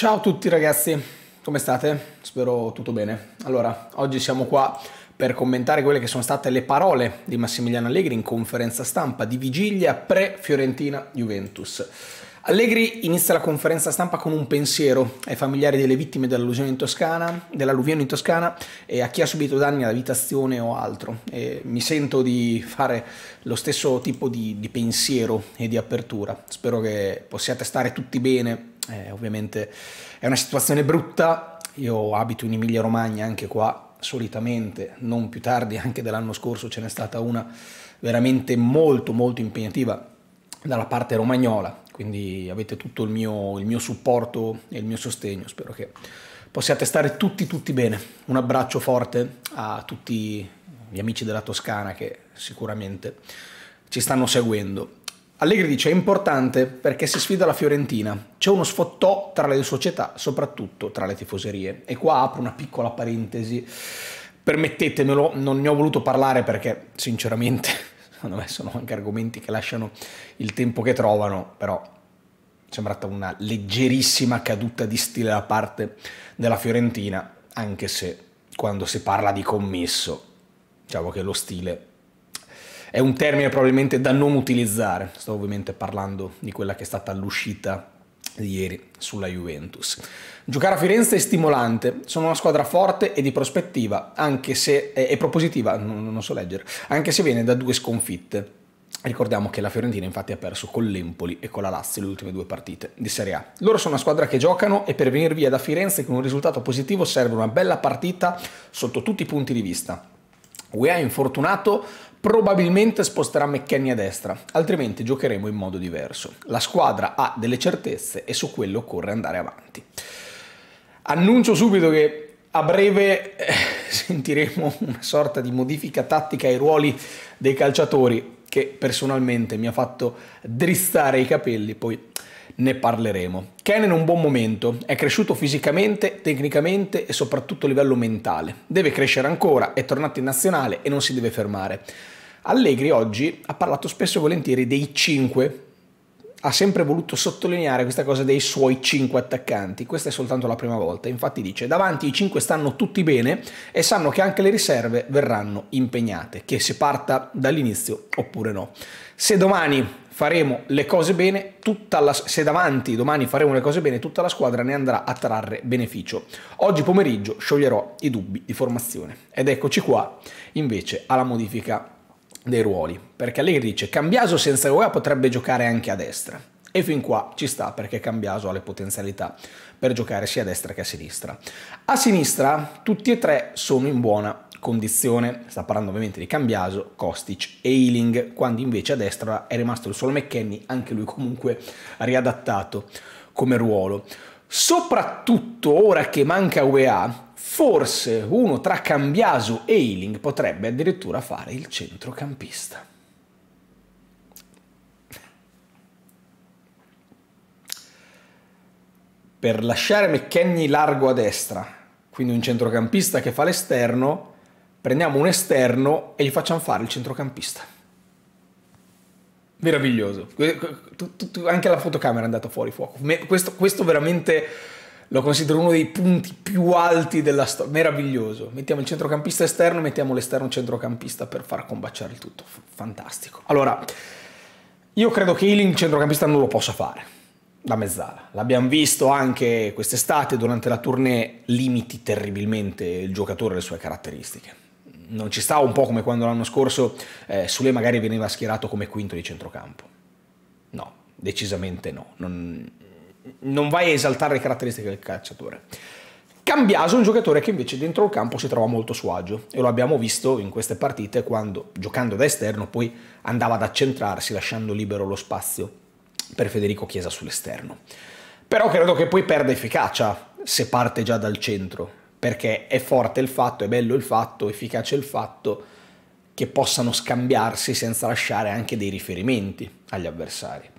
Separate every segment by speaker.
Speaker 1: Ciao a tutti ragazzi, come state? Spero tutto bene. Allora, oggi siamo qua per commentare quelle che sono state le parole di Massimiliano Allegri in conferenza stampa di vigilia pre-Fiorentina Juventus. Allegri inizia la conferenza stampa con un pensiero ai familiari delle vittime dell'alluvione in Toscana, dell'alluvione in Toscana e a chi ha subito danni all'abitazione o altro. E mi sento di fare lo stesso tipo di, di pensiero e di apertura. Spero che possiate stare tutti bene eh, ovviamente è una situazione brutta, io abito in Emilia Romagna anche qua, solitamente, non più tardi anche dell'anno scorso ce n'è stata una veramente molto molto impegnativa dalla parte romagnola, quindi avete tutto il mio, il mio supporto e il mio sostegno, spero che possiate stare tutti tutti bene. Un abbraccio forte a tutti gli amici della Toscana che sicuramente ci stanno seguendo. Allegri dice è importante perché si sfida la Fiorentina, c'è uno sfottò tra le società, soprattutto tra le tifoserie. E qua apro una piccola parentesi, permettetemelo, non ne ho voluto parlare perché sinceramente secondo me sono anche argomenti che lasciano il tempo che trovano, però è sembrata una leggerissima caduta di stile da parte della Fiorentina, anche se quando si parla di commesso diciamo che lo stile è un termine probabilmente da non utilizzare. Sto ovviamente parlando di quella che è stata l'uscita di ieri sulla Juventus. Giocare a Firenze è stimolante, sono una squadra forte e di prospettiva, anche se è, propositiva, non, so leggere, anche se viene da due sconfitte. Ricordiamo che la Fiorentina infatti ha perso con l'Empoli e con la Lazio le ultime due partite di Serie A. Loro sono una squadra che giocano e per venire via da Firenze con un risultato positivo serve una bella partita sotto tutti i punti di vista. UEA è infortunato probabilmente sposterà McKenny a destra, altrimenti giocheremo in modo diverso. La squadra ha delle certezze e su quello occorre andare avanti. Annuncio subito che a breve eh, sentiremo una sorta di modifica tattica ai ruoli dei calciatori che personalmente mi ha fatto drizzare i capelli, poi ne parleremo. Ken è in un buon momento, è cresciuto fisicamente, tecnicamente e soprattutto a livello mentale. Deve crescere ancora, è tornato in nazionale e non si deve fermare. Allegri oggi ha parlato spesso e volentieri dei 5 ha sempre voluto sottolineare questa cosa dei suoi cinque attaccanti, questa è soltanto la prima volta, infatti dice davanti i cinque stanno tutti bene e sanno che anche le riserve verranno impegnate, che si parta dall'inizio oppure no. Se domani faremo le cose bene, la, se davanti domani faremo le cose bene, tutta la squadra ne andrà a trarre beneficio. Oggi pomeriggio scioglierò i dubbi di formazione. Ed eccoci qua invece alla modifica dei ruoli, perché Allegri dice Cambiaso senza Guga potrebbe giocare anche a destra. E fin qua ci sta perché Cambiaso ha le potenzialità per giocare sia a destra che a sinistra. A sinistra tutti e tre sono in buona condizione, sta parlando ovviamente di Cambiaso, Kostic e Ealing, quando invece a destra è rimasto il solo McKenny, anche lui comunque riadattato come ruolo. Soprattutto ora che manca UEA, Forse uno tra Cambiasu e Eiling potrebbe addirittura fare il centrocampista. Per lasciare McKenny largo a destra, quindi un centrocampista che fa l'esterno, prendiamo un esterno e gli facciamo fare il centrocampista. Meraviglioso. Anche la fotocamera è andata fuori fuoco. Questo, questo veramente lo considero uno dei punti più alti della storia, meraviglioso. Mettiamo il centrocampista esterno, mettiamo l'esterno centrocampista per far combaciare il tutto, F fantastico. Allora, io credo che Ealing centrocampista non lo possa fare da mezzala. L'abbiamo visto anche quest'estate durante la tournée, limiti terribilmente il giocatore e le sue caratteristiche. Non ci sta un po' come quando l'anno scorso eh, Sule magari veniva schierato come quinto di centrocampo. No, decisamente no. Non non vai a esaltare le caratteristiche del calciatore. Cambiaso è un giocatore che invece dentro il campo si trova molto a suo agio e lo abbiamo visto in queste partite quando giocando da esterno poi andava ad accentrarsi lasciando libero lo spazio per Federico Chiesa sull'esterno. Però credo che poi perda efficacia se parte già dal centro, perché è forte il fatto, è bello il fatto, efficace il fatto che possano scambiarsi senza lasciare anche dei riferimenti agli avversari.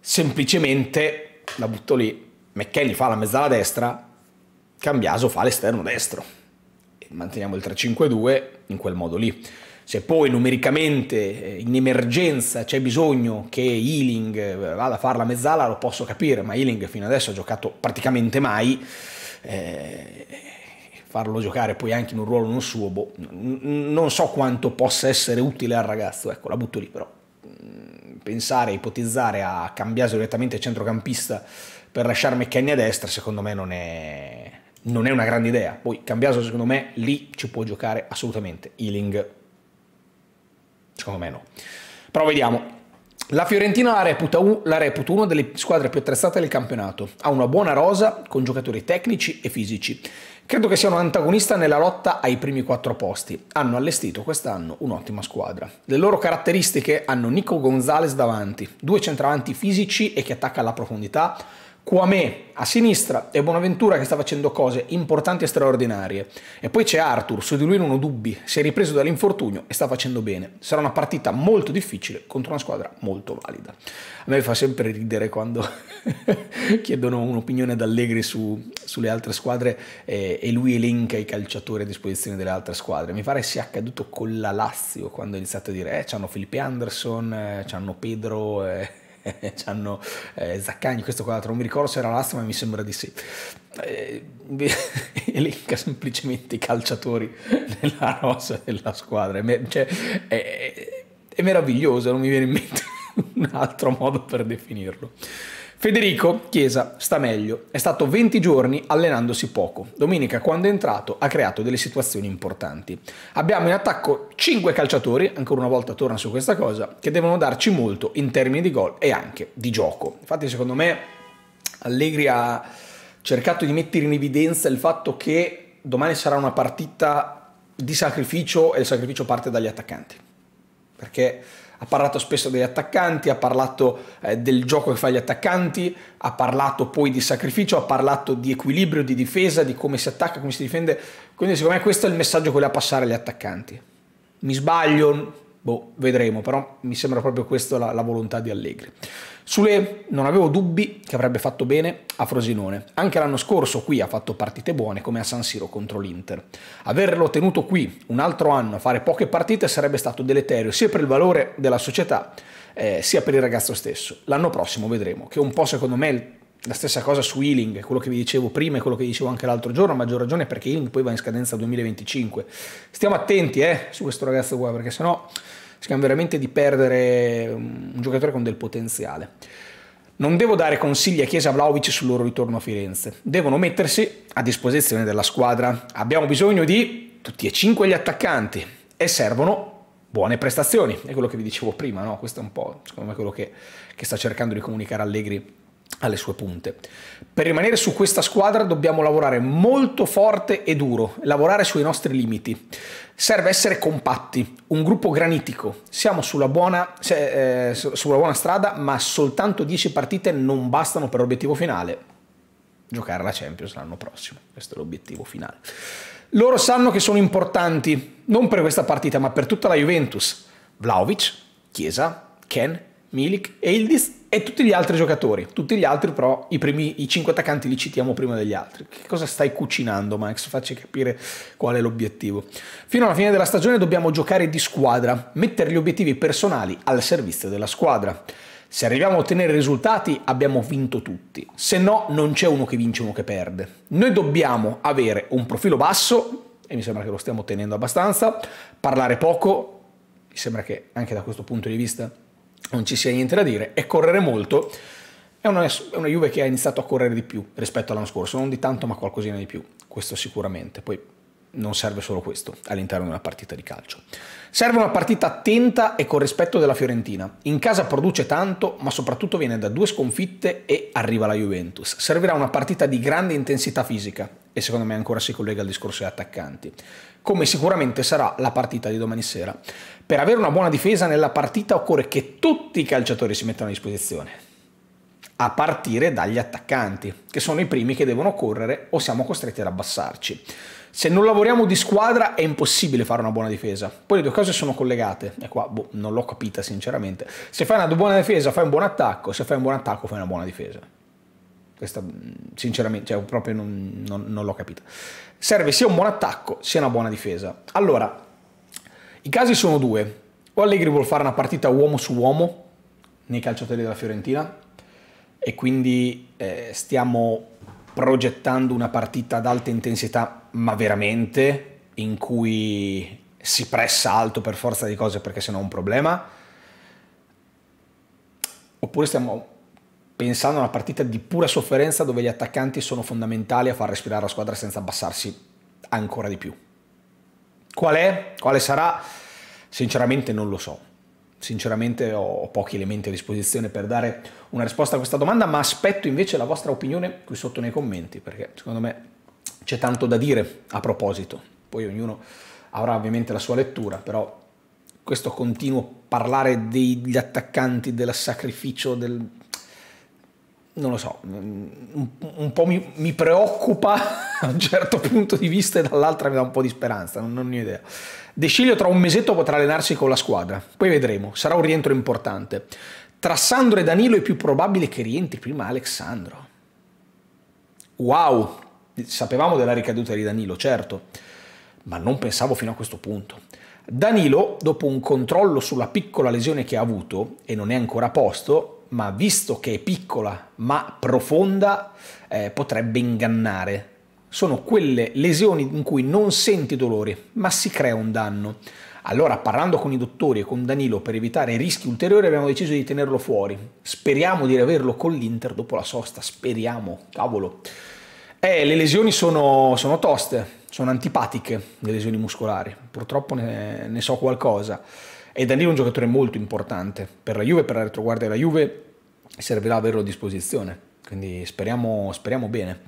Speaker 1: Semplicemente la butto lì, McKenny fa la mezzala destra, Cambiaso fa l'esterno destro. E manteniamo il 3-5-2 in quel modo lì. Se poi numericamente eh, in emergenza c'è bisogno che Healing eh, vada a fare la mezzala lo posso capire, ma Healing fino adesso ha giocato praticamente mai. Eh, farlo giocare poi anche in un ruolo non suo, boh, non so quanto possa essere utile al ragazzo, ecco, la butto lì però mm, pensare, ipotizzare a cambiare direttamente centrocampista per lasciare McKenny a destra, secondo me non è, non è una grande idea. Poi Cambiaso, secondo me, lì ci può giocare assolutamente. Ealing, secondo me no. Però vediamo. La Fiorentina la, reputa, la reputo una delle squadre più attrezzate del campionato. Ha una buona rosa con giocatori tecnici e fisici. Credo che sia un antagonista nella lotta ai primi quattro posti. Hanno allestito quest'anno un'ottima squadra. Le loro caratteristiche hanno Nico Gonzalez davanti, due centravanti fisici e che attacca alla profondità, Quame a sinistra e Bonaventura che sta facendo cose importanti e straordinarie. E poi c'è Arthur, su di lui non ho dubbi, si è ripreso dall'infortunio e sta facendo bene. Sarà una partita molto difficile contro una squadra molto valida. A me fa sempre ridere quando chiedono un'opinione ad Allegri su, sulle altre squadre eh, e lui elenca i calciatori a disposizione delle altre squadre. Mi pare sia accaduto con la Lazio quando ha iniziato a dire eh, c'hanno Felipe Anderson, eh, c'hanno Pedro... Eh hanno eh, Zaccagni, questo qua, non mi ricordo se era l'asta, ma mi sembra di sì. Eh, elenca semplicemente i calciatori della rosa della squadra. Cioè, è, è meraviglioso, non mi viene in mente un altro modo per definirlo. Federico Chiesa sta meglio, è stato 20 giorni allenandosi poco. Domenica quando è entrato ha creato delle situazioni importanti. Abbiamo in attacco 5 calciatori, ancora una volta torna su questa cosa, che devono darci molto in termini di gol e anche di gioco. Infatti secondo me Allegri ha cercato di mettere in evidenza il fatto che domani sarà una partita di sacrificio e il sacrificio parte dagli attaccanti. Perché ha parlato spesso degli attaccanti, ha parlato eh, del gioco che fa gli attaccanti, ha parlato poi di sacrificio, ha parlato di equilibrio, di difesa, di come si attacca, come si difende. Quindi secondo me questo è il messaggio che vuole passare agli attaccanti. Mi sbaglio, Boh, vedremo, però mi sembra proprio questa la, la, volontà di Allegri. Sulle non avevo dubbi che avrebbe fatto bene a Frosinone. Anche l'anno scorso qui ha fatto partite buone come a San Siro contro l'Inter. Averlo tenuto qui un altro anno a fare poche partite sarebbe stato deleterio sia per il valore della società eh, sia per il ragazzo stesso. L'anno prossimo vedremo, che un po' secondo me la stessa cosa su Healing, quello che vi dicevo prima e quello che dicevo anche l'altro giorno, a maggior ragione perché Healing poi va in scadenza 2025. Stiamo attenti eh, su questo ragazzo qua, perché sennò rischiamo veramente di perdere un giocatore con del potenziale. Non devo dare consigli a Chiesa Vlaovic sul loro ritorno a Firenze, devono mettersi a disposizione della squadra. Abbiamo bisogno di tutti e cinque gli attaccanti e servono buone prestazioni. È quello che vi dicevo prima, no? questo è un po' secondo me quello che, che sta cercando di comunicare Allegri alle sue punte. Per rimanere su questa squadra dobbiamo lavorare molto forte e duro, lavorare sui nostri limiti. Serve essere compatti, un gruppo granitico. Siamo sulla buona, eh, sulla buona strada, ma soltanto 10 partite non bastano per l'obiettivo finale. Giocare la Champions l'anno prossimo, questo è l'obiettivo finale. Loro sanno che sono importanti, non per questa partita, ma per tutta la Juventus. Vlaovic, Chiesa, Ken, Milik e Ildiz e tutti gli altri giocatori, tutti gli altri però, i, primi, i 5 attaccanti li citiamo prima degli altri. Che cosa stai cucinando Max? Facci capire qual è l'obiettivo. Fino alla fine della stagione dobbiamo giocare di squadra, mettere gli obiettivi personali al servizio della squadra. Se arriviamo a ottenere risultati abbiamo vinto tutti, se no non c'è uno che vince uno che perde. Noi dobbiamo avere un profilo basso, e mi sembra che lo stiamo ottenendo abbastanza, parlare poco, mi sembra che anche da questo punto di vista non ci sia niente da dire, e correre molto è una, è una Juve che ha iniziato a correre di più rispetto all'anno scorso, non di tanto ma qualcosina di più, questo sicuramente. Poi non serve solo questo all'interno di una partita di calcio. Serve una partita attenta e con rispetto della Fiorentina. In casa produce tanto, ma soprattutto viene da due sconfitte e arriva la Juventus. Servirà una partita di grande intensità fisica e secondo me ancora si collega al discorso degli attaccanti, come sicuramente sarà la partita di domani sera. Per avere una buona difesa nella partita occorre che tutti i calciatori si mettano a disposizione a partire dagli attaccanti, che sono i primi che devono correre o siamo costretti ad abbassarci. Se non lavoriamo di squadra è impossibile fare una buona difesa. Poi le due cose sono collegate, e qua boh, non l'ho capita sinceramente. Se fai una buona difesa fai un buon attacco, se fai un buon attacco fai una buona difesa. Questa mm, sinceramente cioè, proprio non, non, non l'ho capita. Serve sia un buon attacco sia una buona difesa. Allora, i casi sono due. O Allegri vuole fare una partita uomo su uomo nei calciatori della Fiorentina e quindi eh, stiamo progettando una partita ad alta intensità, ma veramente, in cui si pressa alto per forza di cose perché sennò è un problema? Oppure stiamo pensando a una partita di pura sofferenza dove gli attaccanti sono fondamentali a far respirare la squadra senza abbassarsi ancora di più? Qual è? Quale sarà? Sinceramente non lo so sinceramente ho pochi elementi a disposizione per dare una risposta a questa domanda, ma aspetto invece la vostra opinione qui sotto nei commenti, perché secondo me c'è tanto da dire a proposito. Poi ognuno avrà ovviamente la sua lettura, però questo continuo parlare degli attaccanti, del sacrificio, del non lo so, un, un po' mi, mi, preoccupa a un certo punto di vista e dall'altra mi dà un po' di speranza, non, non ho idea. De Sciglio tra un mesetto potrà allenarsi con la squadra, poi vedremo, sarà un rientro importante. Tra Sandro e Danilo è più probabile che rientri prima Alessandro. Wow, sapevamo della ricaduta di Danilo, certo, ma non pensavo fino a questo punto. Danilo, dopo un controllo sulla piccola lesione che ha avuto e non è ancora a posto, ma visto che è piccola ma profonda, eh, potrebbe ingannare. Sono quelle lesioni in cui non senti dolore, ma si crea un danno. Allora, parlando con i dottori e con Danilo per evitare rischi ulteriori, abbiamo deciso di tenerlo fuori. Speriamo di riaverlo con l'Inter dopo la sosta, speriamo, cavolo. Eh, le lesioni sono, sono toste, sono antipatiche, le lesioni muscolari. Purtroppo ne, ne so qualcosa. E Danilo è un giocatore molto importante per la Juve, per la retroguardia della Juve, servirà averlo a disposizione, quindi speriamo, speriamo bene.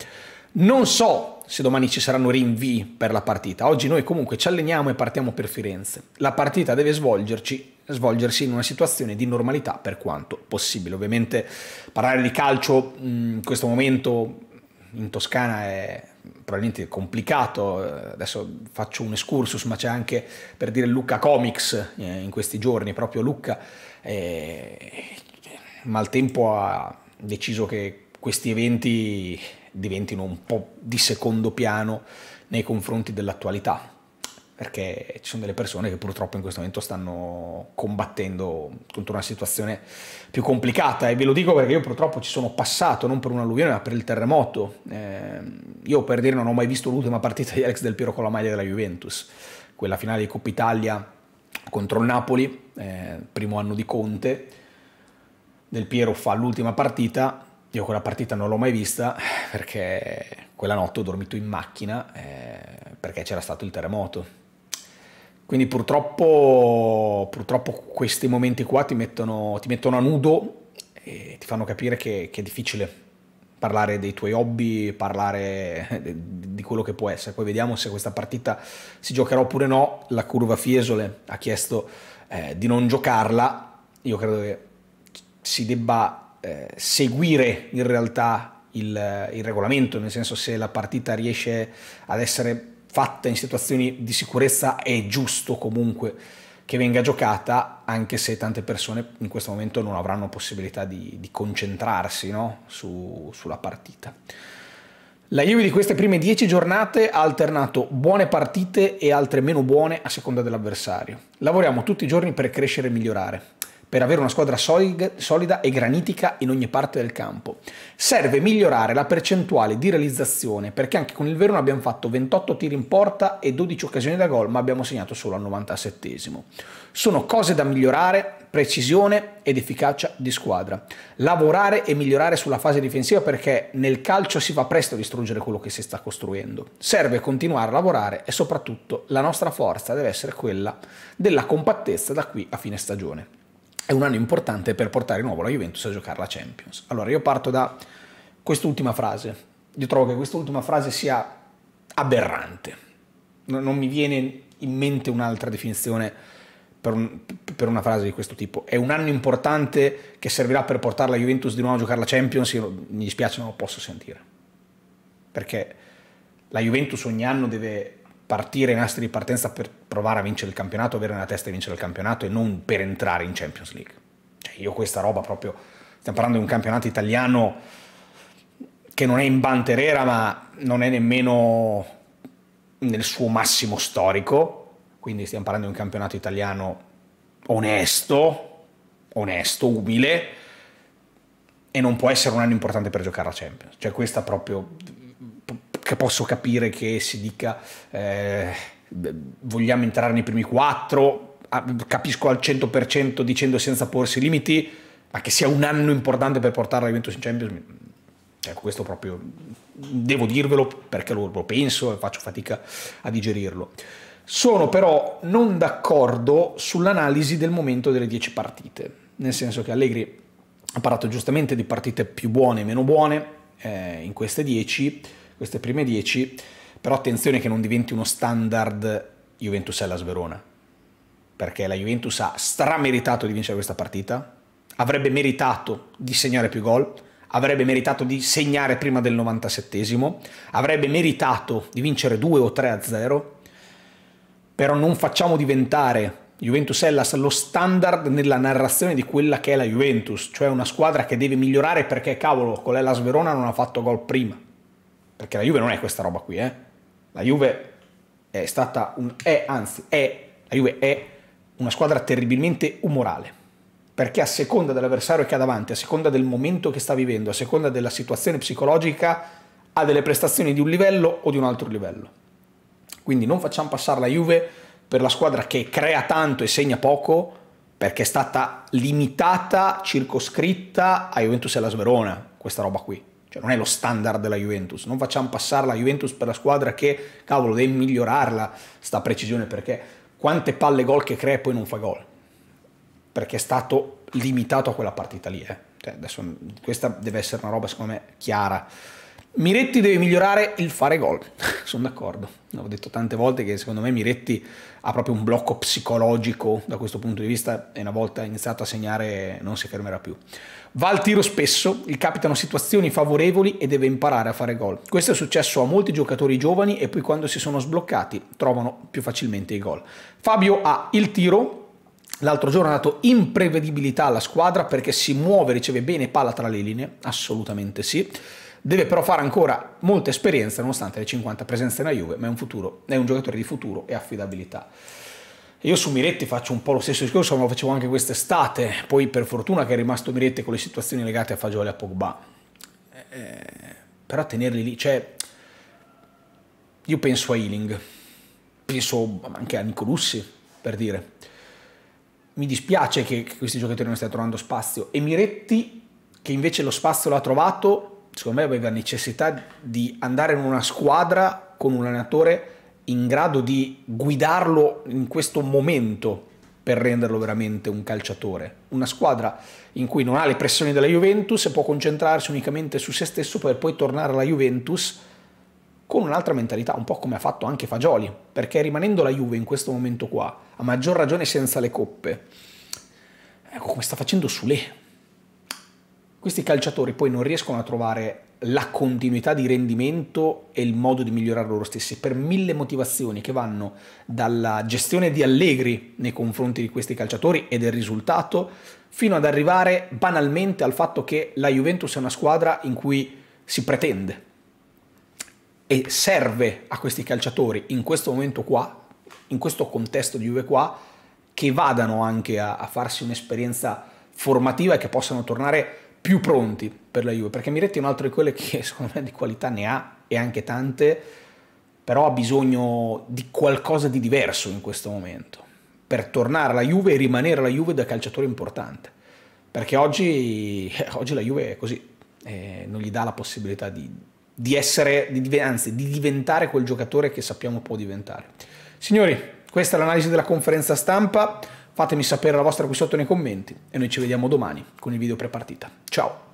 Speaker 1: Non so se domani ci saranno rinvii per la partita, oggi noi comunque ci alleniamo e partiamo per Firenze. La partita deve svolgerci, svolgersi in una situazione di normalità per quanto possibile. Ovviamente parlare di calcio in questo momento in Toscana è probabilmente complicato, eh, adesso faccio un excursus, ma c'è anche per dire Lucca Comics eh, in questi giorni, proprio Lucca, eh, il tempo ha deciso che questi eventi diventino un po' di secondo piano nei confronti dell'attualità perché ci sono delle persone che purtroppo in questo momento stanno combattendo contro una situazione più complicata e ve lo dico perché io purtroppo ci sono passato non per un'alluvione ma per il terremoto. Eh, io per dire non ho mai visto l'ultima partita di Alex Del Piero con la maglia della Juventus, quella finale di Coppa Italia contro il Napoli, eh, primo anno di Conte. Del Piero fa l'ultima partita, io quella partita non l'ho mai vista perché quella notte ho dormito in macchina eh, perché c'era stato il terremoto quindi purtroppo, purtroppo questi momenti qua ti mettono, ti mettono, a nudo e ti fanno capire che, che è difficile parlare dei tuoi hobby, parlare di quello che può essere. Poi vediamo se questa partita si giocherà oppure no. La curva Fiesole ha chiesto eh, di non giocarla. Io credo che si debba eh, seguire in realtà il, il regolamento, nel senso se la partita riesce ad essere fatta in situazioni di sicurezza è giusto comunque che venga giocata, anche se tante persone in questo momento non avranno possibilità di, di concentrarsi no? Su, sulla partita. La Juve di queste prime 10 giornate ha alternato buone partite e altre meno buone a seconda dell'avversario. Lavoriamo tutti i giorni per crescere e migliorare per avere una squadra solida e granitica in ogni parte del campo. Serve migliorare la percentuale di realizzazione perché anche con il Verona abbiamo fatto 28 tiri in porta e 12 occasioni da gol ma abbiamo segnato solo al 97 Sono cose da migliorare, precisione ed efficacia di squadra. Lavorare e migliorare sulla fase difensiva perché nel calcio si va presto a distruggere quello che si sta costruendo. Serve continuare a lavorare e soprattutto la nostra forza deve essere quella della compattezza da qui a fine stagione è un anno importante per portare di nuovo la Juventus a giocare la Champions. Allora io parto da quest'ultima frase. Io trovo che quest'ultima frase sia aberrante. Non mi viene in mente un'altra definizione per, un, per, una frase di questo tipo. È un anno importante che servirà per portare la Juventus di nuovo a giocare la Champions. Io, mi dispiace, non lo posso sentire. Perché la Juventus ogni anno deve partire in nastri di partenza per provare a vincere il campionato, avere nella testa di vincere il campionato e non per entrare in Champions League. Cioè, io questa roba proprio, stiamo parlando di un campionato italiano che non è in banterera ma non è nemmeno nel suo massimo storico, quindi stiamo parlando di un campionato italiano onesto, onesto, umile, e non può essere un anno importante per giocare a Champions. Cioè questa proprio che posso capire che si dica eh, vogliamo entrare nei primi quattro, capisco al 100% dicendo senza porsi limiti, ma che sia un anno importante per portare la Juventus in Champions, cioè, questo proprio devo dirvelo perché lo, lo penso e faccio fatica a digerirlo. Sono però non d'accordo sull'analisi del momento delle 10 partite, nel senso che Allegri ha parlato giustamente di partite più buone e meno buone eh, in queste 10 queste prime 10, però attenzione che non diventi uno standard Juventus Hellas Verona, perché la Juventus ha strameritato di vincere questa partita, avrebbe meritato di segnare più gol, avrebbe meritato di segnare prima del 97 avrebbe meritato di vincere 2 o 3 a 0, però non facciamo diventare Juventus Hellas lo standard nella narrazione di quella che è la Juventus, cioè una squadra che deve migliorare perché cavolo con l'Hellas Verona non ha fatto gol prima. Perché la Juve non è questa roba qui, eh. La Juve è stata un... è, anzi, è... La Juve è una squadra terribilmente umorale. Perché a seconda dell'avversario che ha davanti, a seconda del momento che sta vivendo, a seconda della situazione psicologica, ha delle prestazioni di un livello o di un altro livello. Quindi non facciamo passare la Juve per la squadra che crea tanto e segna poco, perché è stata limitata, circoscritta a Juventus e alla Sverona, questa roba qui. Cioè non è lo standard della Juventus, non facciamo passare la Juventus per la squadra che, cavolo, deve migliorarla sta precisione perché quante palle gol che crea e poi non fa gol. Perché è stato limitato a quella partita lì. Eh. Cioè adesso, questa deve essere una roba, secondo me, chiara. Miretti deve migliorare il fare gol. Sono d'accordo. L'ho detto tante volte che secondo me Miretti ha proprio un blocco psicologico da questo punto di vista e una volta iniziato a segnare non si fermerà più. Va al tiro spesso, gli capitano situazioni favorevoli e deve imparare a fare gol. Questo è successo a molti giocatori giovani e poi quando si sono sbloccati trovano più facilmente i gol. Fabio ha il tiro, L'altro giorno ha dato imprevedibilità alla squadra perché si muove, riceve bene palla tra le linee, assolutamente sì. Deve però fare ancora molta esperienza nonostante le 50 presenze nella Juve, ma è un, futuro, è un giocatore di futuro e affidabilità. Io su Miretti faccio un po' lo stesso discorso, ma lo facevo anche quest'estate, poi per fortuna che è rimasto Miretti con le situazioni legate a Fagioli e a Pogba. Eh, però tenerli lì, cioè, io penso a Ealing, penso anche a Nicolussi, per dire. Mi dispiace che, che questi giocatori non stiano trovando spazio e Miretti, che invece lo spazio l'ha trovato, secondo me aveva necessità di andare in una squadra con un allenatore in grado di guidarlo in questo momento per renderlo veramente un calciatore. Una squadra in cui non ha le pressioni della Juventus e può concentrarsi unicamente su se stesso per poi tornare alla Juventus con un'altra mentalità, un po' come ha fatto anche Fagioli, perché rimanendo la Juve in questo momento qua, a maggior ragione senza le coppe, ecco come sta facendo Sule, questi calciatori poi non riescono a trovare la continuità di rendimento e il modo di migliorare loro stessi per mille motivazioni che vanno dalla gestione di Allegri nei confronti di questi calciatori e del risultato fino ad arrivare banalmente al fatto che la Juventus è una squadra in cui si pretende e serve a questi calciatori in questo momento qua, in questo contesto di Juve qua, che vadano anche a, a farsi un'esperienza formativa e che possano tornare a più pronti per la Juve, perché Miretti è un altro di quelle che secondo me di qualità ne ha e anche tante, però ha bisogno di qualcosa di diverso in questo momento per tornare alla Juve e rimanere alla Juve da calciatore importante, perché oggi, oggi la Juve è così, eh, non gli dà la possibilità di, di essere, di, anzi di diventare quel giocatore che sappiamo può diventare. Signori, questa è l'analisi della conferenza stampa. Fatemi sapere la vostra qui sotto nei commenti e noi ci vediamo domani con il video prepartita. Ciao!